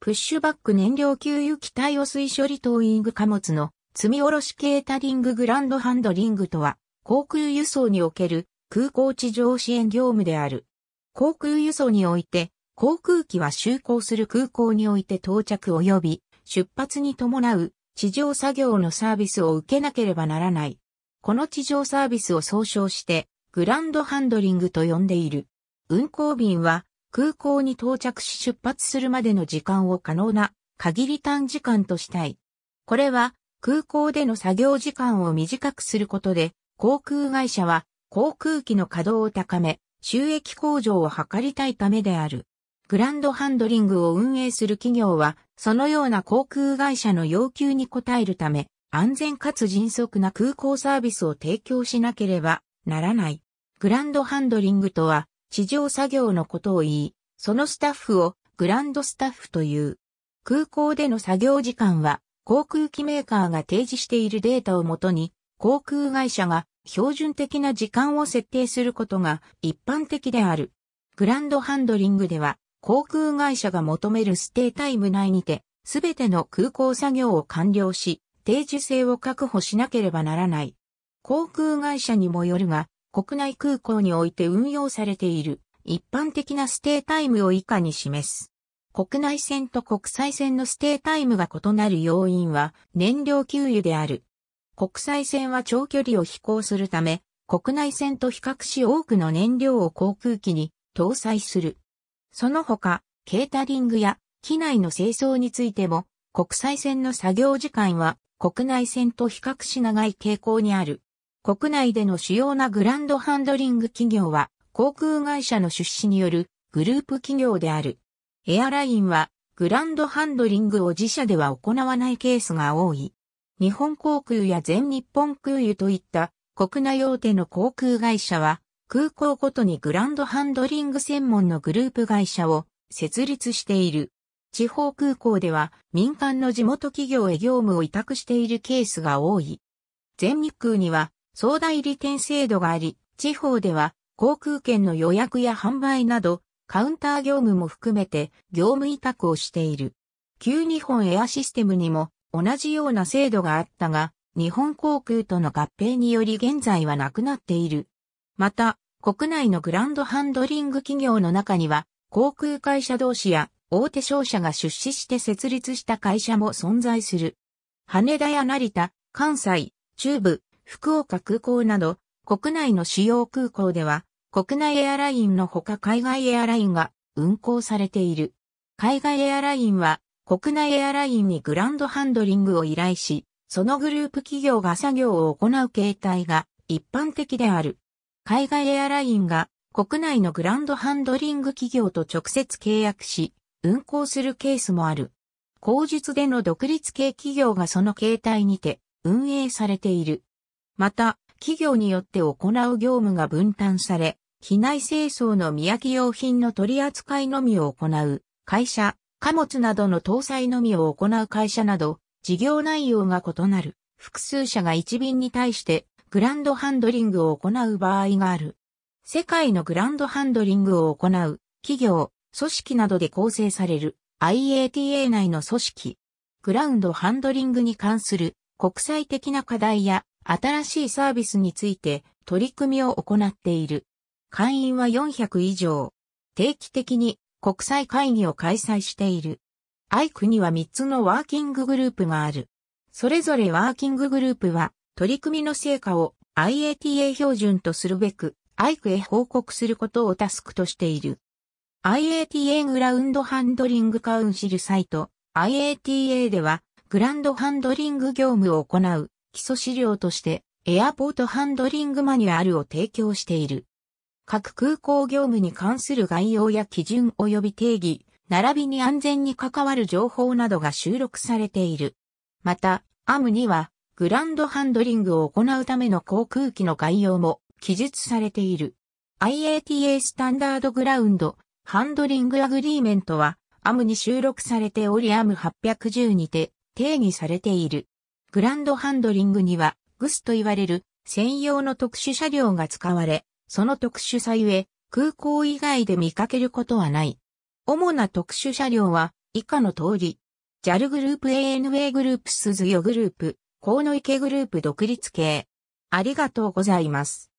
プッシュバック燃料給油機体汚水処理トーイング貨物の積み下ろしケータリンググランドハンドリングとは、航空輸送における空港地上支援業務である。航空輸送において、航空機は就航する空港において到着及び出発に伴う地上作業のサービスを受けなければならない。この地上サービスを総称してグランドハンドリングと呼んでいる。運航便は空港に到着し出発するまでの時間を可能な限り短時間としたい。これは空港での作業時間を短くすることで航空会社は航空機の稼働を高め収益向上を図りたいためである。グランドハンドリングを運営する企業はそのような航空会社の要求に応えるため安全かつ迅速な空港サービスを提供しなければならない。グランドハンドリングとは、地上作業のことを言い、そのスタッフをグランドスタッフという。空港での作業時間は航空機メーカーが提示しているデータをもとに航空会社が標準的な時間を設定することが一般的である。グランドハンドリングでは航空会社が求めるステイタイム内にてすべての空港作業を完了し定時性を確保しなければならない。航空会社にもよるが国内空港において運用されている一般的なステイタイムを以下に示す。国内線と国際線のステイタイムが異なる要因は燃料給油である。国際線は長距離を飛行するため、国内線と比較し多くの燃料を航空機に搭載する。その他、ケータリングや機内の清掃についても、国際線の作業時間は国内線と比較し長い傾向にある。国内での主要なグランドハンドリング企業は、航空会社の出資によるグループ企業である。エアラインは、グランドハンドリングを自社では行わないケースが多い。日本航空や全日本空輸といった国内大手の航空会社は、空港ごとにグランドハンドリング専門のグループ会社を設立している。地方空港では民間の地元企業へ業務を委託しているケースが多い。全日空には総代理店制度があり、地方では航空券の予約や販売など、カウンター業務も含めて業務委託をしている。旧日本エアシステムにも同じような制度があったが、日本航空との合併により現在はなくなっている。また、国内のグランドハンドリング企業の中には、航空会社同士や大手商社が出資して設立した会社も存在する。羽田や成田、関西、中部、福岡空港など、国内の主要空港では、国内エアラインのほか海外エアラインが運航されている。海外エアラインは、国内エアラインにグランドハンドリングを依頼し、そのグループ企業が作業を行う形態が一般的である。海外エアラインが国内のグランドハンドリング企業と直接契約し、運航するケースもある。口述での独立系企業がその形態にて運営されている。また、企業によって行う業務が分担され、機内清掃の見焼き用品の取り扱いのみを行う会社、貨物などの搭載のみを行う会社など、事業内容が異なる複数社が一便に対してグランドハンドリングを行う場合がある。世界のグランドハンドリングを行う企業、組織などで構成される IATA 内の組織。グラウンドハンドリングに関する国際的な課題や新しいサービスについて取り組みを行っている。会員は400以上。定期的に国際会議を開催している。i イクには3つのワーキンググループがある。それぞれワーキンググループは取り組みの成果を IATA 標準とするべく i イクへ報告することをタスクとしている。IATA グラウンドハンドリングカウンシルサイト IATA ではグランドハンドリング業務を行う基礎資料としてエアポートハンドリングマニュアルを提供している。各空港業務に関する概要や基準及び定義、並びに安全に関わる情報などが収録されている。また、アムには、グランドハンドリングを行うための航空機の概要も記述されている。IATA スタンダードグラウンド、ハンドリングアグリーメントは、アムに収録されておりアム8 1 0にて定義されている。グランドハンドリングには、グスと言われる専用の特殊車両が使われ、その特殊さゆえ、空港以外で見かけることはない。主な特殊車両は、以下の通り、JAL グループ ANA グループ鈴代グループ、河野池グループ独立系。ありがとうございます。